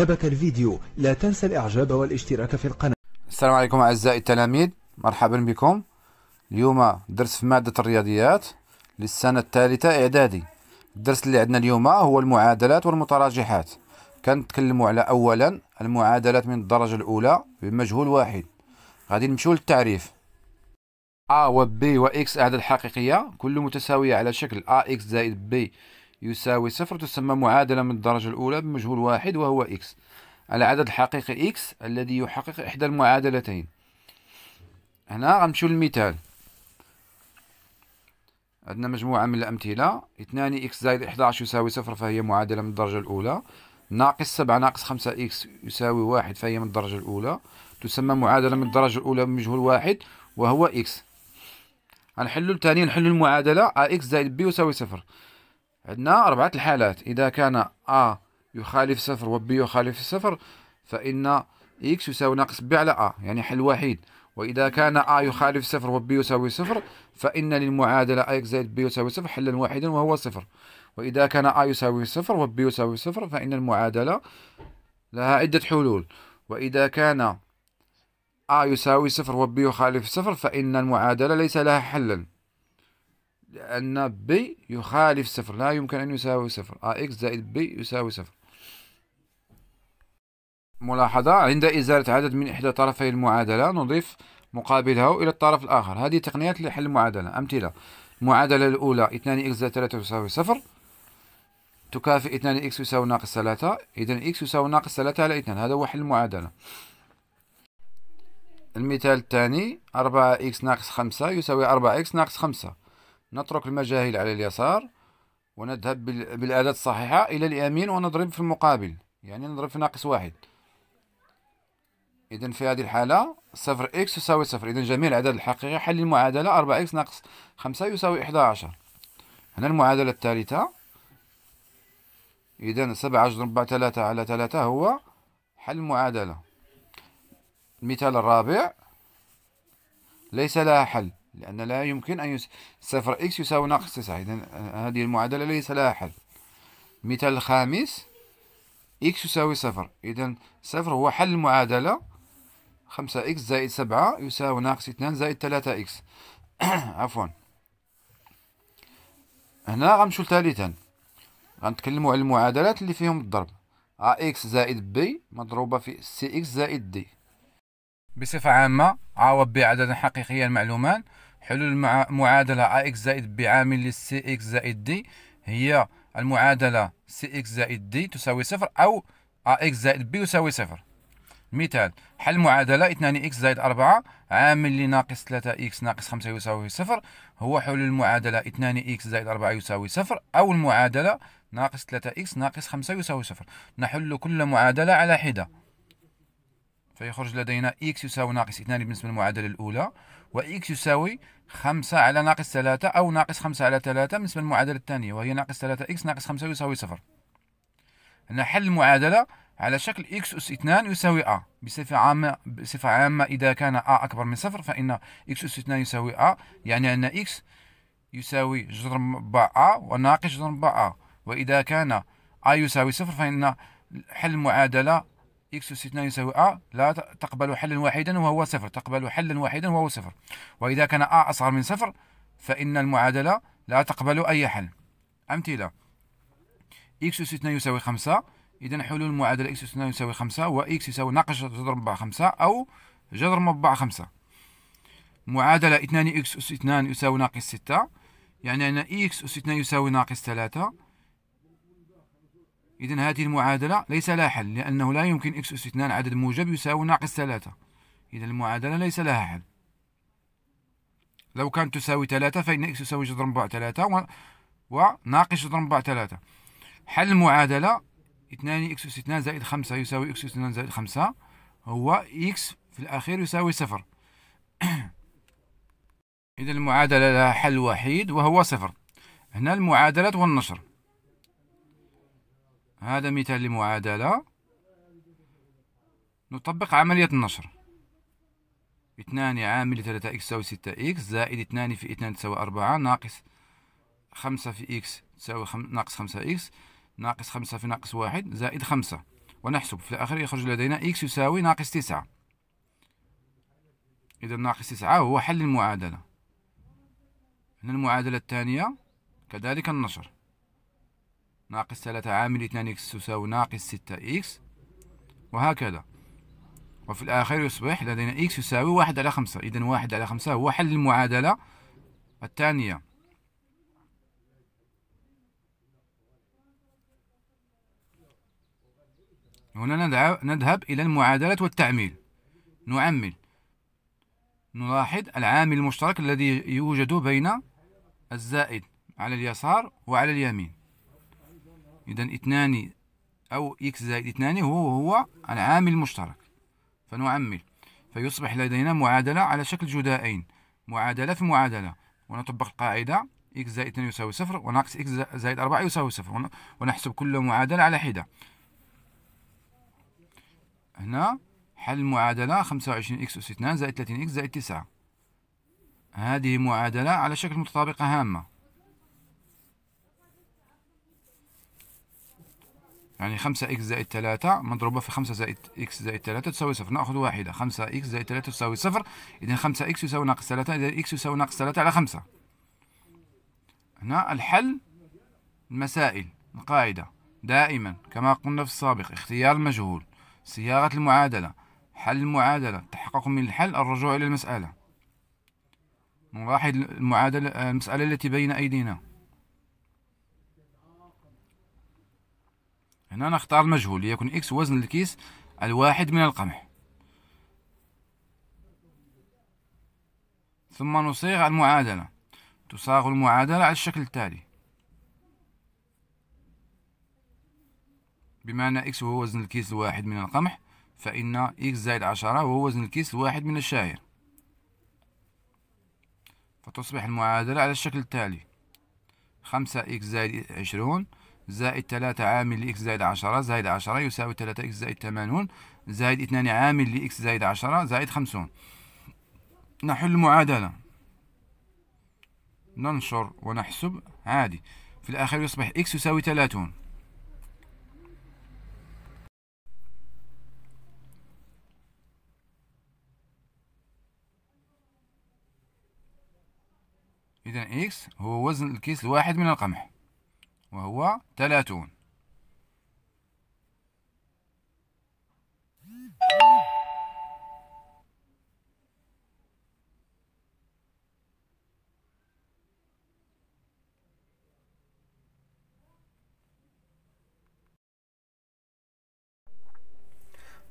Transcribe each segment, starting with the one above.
أعجبك الفيديو لا تنسى الإعجاب والاشتراك في القناة السلام عليكم أعزائي التلاميذ مرحبا بكم اليوم درس في مادة الرياضيات للسنة الثالثة إعدادي الدرس اللي عندنا اليوم هو المعادلات والمتراجحات كنتكلموا على أولا المعادلات من الدرجة الأولى بمجهول واحد غادي نمشيو للتعريف A و B و X أعداد حقيقية كل متساوية على شكل AX زائد B يساوي صفر تسمى معادلة من الدرجة الأولى بمجهول واحد وهو إكس العدد الحقيقي إكس الذي يحقق إحدى المعادلتين هنا غنمشيو للمثال عندنا مجموعة من الأمثلة اثنان إكس زائد إحداش يساوي صفر فهي معادلة من الدرجة الأولى ناقص سبعة ناقص خمسة إكس يساوي واحد فهي من الدرجة الأولى تسمى معادلة من الدرجة الأولى بمجهول واحد وهو إكس غنحلو تاني نحلو المعادلة أ إكس زائد بي يساوي صفر عندنا أربعة الحالات إذا كان أ يخالف صفر و ب يخالف صفر فإن إكس يساوي ناقص بي على أ يعني حل وحيد وإذا كان أ يخالف صفر و ب يساوي صفر فإن للمعادلة أ إكس زائد بي يساوي صفر حلا واحدا وهو صفر وإذا كان أ يساوي صفر و ب يساوي صفر فإن المعادلة لها عدة حلول وإذا كان أ يساوي صفر و ب يخالف صفر فإن المعادلة ليس لها حلا لأن بي يخالف صفر لا يمكن أن يساوي صفر أكس زائد بي يساوي صفر ملاحظة عند إزالة عدد من إحدى طرفي المعادلة نضيف مقابلها إلى الطرف الآخر هذه تقنيات لحل المعادلة أمثلة المعادلة الأولى 2 إكس زائد 3 يساوي صفر تكافئ 2 إكس يساوي ناقص 3 إذا إكس يساوي ناقص 3 على 2 هذا هو حل المعادلة المثال الثاني 4 إكس ناقص 5 يساوي 4 إكس ناقص 5 نترك المجاهيل على اليسار ونذهب بالآلات الصحيحة إلى اليمين ونضرب في المقابل يعني نضرب في ناقص واحد إذا في هذه الحالة صفر إكس يساوي صفر إذا جميع الأعداد الحقيقية حل المعادلة أربعة إكس ناقص خمسة يساوي إحدى عشر هنا المعادلة الثالثة إذا سبعة ربع ثلاثة على ثلاثة هو حل المعادلة المثال الرابع ليس لها حل لأن لا يمكن أن يس... صفر إكس يساوي ناقص تسعة إذا آه، هذه المعادلة ليس لها حل مثال الخامس إكس يساوي صفر إذا صفر هو حل المعادلة خمسة إكس زائد سبعة يساوي ناقص اثنان زائد ثلاثة إكس عفوا هنا غنمشيو ثالثا غنتكلمو على المعادلات اللي فيهم الضرب ا اكس زائد بي مضروبه في سي اكس زائد دي بصفه عامه ا عوض عددان حقيقيان معلومان حلول المعادلة ax زائد b عامل cx زائد d هي المعادلة cx زائد d تساوي صفر أو ax زائد b يساوي صفر مثال حل معادلة 2x زائد 4 عامل لناقص 3x ناقص 5 يساوي صفر هو حلول المعادلة 2x زائد 4 يساوي صفر أو المعادلة ناقص 3x ناقص 5 يساوي صفر نحل كل معادلة على حدة فيخرج لدينا x يساوي ناقص 2 بالنسبة للمعادلة الأولى وإكس يساوي 5 على ناقص 3 أو ناقص 5 على 3 بالنسبة للمعادلة الثانية وهي ناقص 3 إكس ناقص 5 يساوي صفر حل المعادلة على شكل إكس أس 2 يساوي أ بصفة عامة بصفة عامة إذا كان أ أكبر من صفر فإن إكس أس 2 يساوي أ يعني أن إكس يساوي جذر مربع أ وناقص جذر مربع أ وإذا كان a يساوي صفر فإن حل المعادلة إكس 2 يساوي أ لا تقبل حلا واحدا وهو صفر تقبل حلا واحدا وهو صفر وإذا كان أ أصغر من صفر فإن المعادلة لا تقبل أي حل أمثلة إكس 2 يساوي خمسة إذا حلول المعادلة إكس 2 يساوي خمسة x يساوي ناقص جذر مربع خمسة أو جذر مربع خمسة معادلة اثنان إكس أس اثنان يساوي ناقص ستة يعني أن إكس أس اثنان يساوي ناقص ثلاثة إذا هذه المعادلة ليس لها حل لأنه لا يمكن إكس أس اثنان عدد موجب يساوي ناقص ثلاثة إذا المعادلة ليس لها حل لو كانت تساوي ثلاثة فإن إكس يساوي جذر مربع ثلاثة و... وناقص جذر مربع ثلاثة حل المعادلة اثنان إكس أس اثنان زائد خمسة يساوي إكس أس اثنان زائد خمسة هو إكس في الأخير يساوي صفر إذا المعادلة لها حل وحيد وهو صفر هنا المعادلة والنشر هذا مثال لمعادلة نطبق عملية النشر اثنان عامل ثلاثة إكس تساوي ستة إكس زائد اثنان في اثنان تساوي أربعة ناقص خمسة في إكس تساوي خم... ناقص خمسة إكس ناقص خمسة في ناقص واحد زائد خمسة ونحسب في الآخر يخرج لدينا إكس يساوي ناقص تسعة إذا ناقص تسعة هو حل المعادلة هنا المعادلة الثانية كذلك النشر ناقص 3 عامل 2 إكس تساوي ناقص 6 إكس وهكذا وفي الآخر يصبح لدينا إكس يساوي واحد على خمسة إذا واحد على خمسة هو حل المعادلة الثانية هنا نذهب إلى المعادلة والتعميل نعمل نلاحظ العامل المشترك الذي يوجد بين الزائد على اليسار وعلى اليمين إذا اثنان أو إكس زائد اثنان هو هو العامل المشترك فنعمل فيصبح لدينا معادلة على شكل جدائين معادلة في معادلة ونطبق القاعدة إكس زائد اثنان يساوي صفر وناقص إكس زائد أربعة يساوي صفر ونحسب كل معادلة على حدة هنا حل المعادلة خمسة وعشرين إكس أس اثنان زائد ثلاثين إكس زائد تسعة هذه معادلة على شكل متطابقة هامة يعني 5 اكس زائد 3 مضروبة في 5 زائد اكس زائد 3 تساوي صفر ناخذ واحدة 5 اكس زائد 3 تساوي صفر اذا 5 اكس يساوي ناقص 3 اذا اكس يساوي ناقص 3 على 5 هنا الحل المسائل القاعدة دائما كما قلنا في السابق اختيار المجهول صياغة المعادلة حل المعادلة تحقق من الحل الرجوع إلى المسألة نلاحظ المعادلة المسألة التي بين أيدينا هنا نختار المجهول ليكون إكس وزن الكيس الواحد من القمح ثم نصيغ المعادلة تصاغ المعادلة على الشكل التالي بما أن إكس هو وزن الكيس الواحد من القمح فإن إكس زائد عشرة هو وزن الكيس الواحد من الشعير فتصبح المعادلة على الشكل التالي خمسة إكس زائد عشرون زائد 3 عامل ل x زائد 10 زائد 10 يساوي 3 x زائد 80 زائد 2 عامل ل x زائد 10 زائد 50 نحل المعادلة ننشر ونحسب عادي في الآخر يصبح x يساوي 30 إذا إكس هو وزن الكيس الواحد من القمح وهو ثلاثون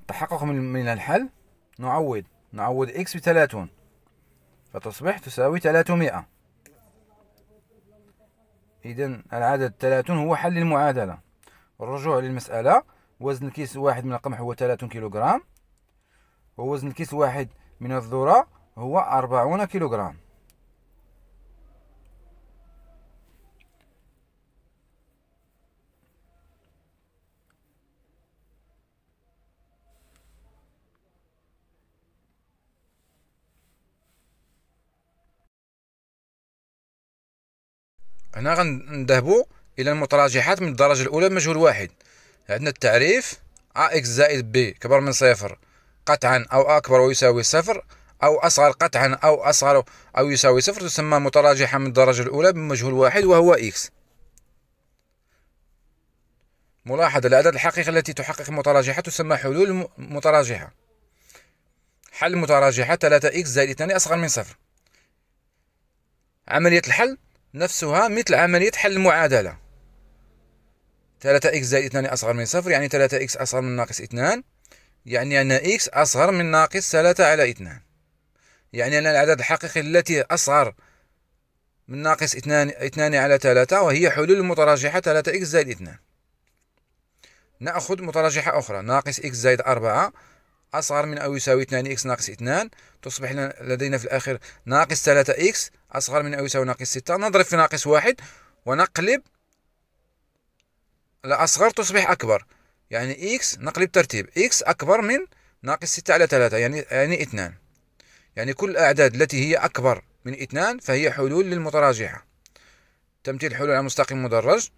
تحقق من الحل نعوض نعوض إكس بثلاثون فتصبح تساوي ثلاثمائة إذن العدد 30 هو حل المعادلة الرجوع للمسألة وزن الكيس واحد من القمح هو 30 كيلوغرام ووزن الكيس واحد من الذرة هو 40 كيلوغرام هنا غنذهبوا الى المتراجحات من الدرجه الاولى بمجهول واحد عندنا التعريف ا اكس زائد بي كبر من صفر قطعا او اكبر ويساوي صفر او اصغر قطعا او اصغر او يساوي صفر تسمى متراجحه من الدرجه الاولى بمجهول واحد وهو اكس ملاحظه الاعداد الحقيقيه التي تحقق متراجحه تسمى حلول متراجحه حل متراجحه 3 اكس زائد 2 اصغر من صفر عمليه الحل نفسها مثل عملية حل المعادلة 3 إكس زائد 2 أصغر من صفر يعني 3 إكس أصغر من ناقص 2 يعني أن إكس أصغر من ناقص 3 على 2 يعني أن العدد الحقيقي التي أصغر من ناقص 2 2 على 3 وهي حلول متراجحة 3 إكس زائد 2 نأخذ متراجحة أخرى ناقص إكس زائد 4 أصغر من أو يساوي 2 إكس ناقص 2 تصبح لدينا في الأخير ناقص 3 إكس أصغر من أو يساوي ناقص 6 نضرب في ناقص 1 ونقلب الأصغر تصبح أكبر يعني إكس نقلب ترتيب إكس أكبر من ناقص 6 على 3 يعني يعني 2 يعني كل الأعداد التي هي أكبر من 2 فهي حلول للمتراجحة تمثيل حلول على مستقيم مدرج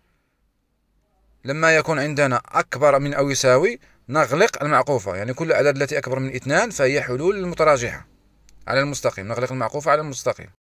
لما يكون عندنا أكبر من أو يساوي نغلق المعقوفة يعني كل الأعداد التي أكبر من اثنان فهي حلول المتراجحة على المستقيم نغلق المعقوفة على المستقيم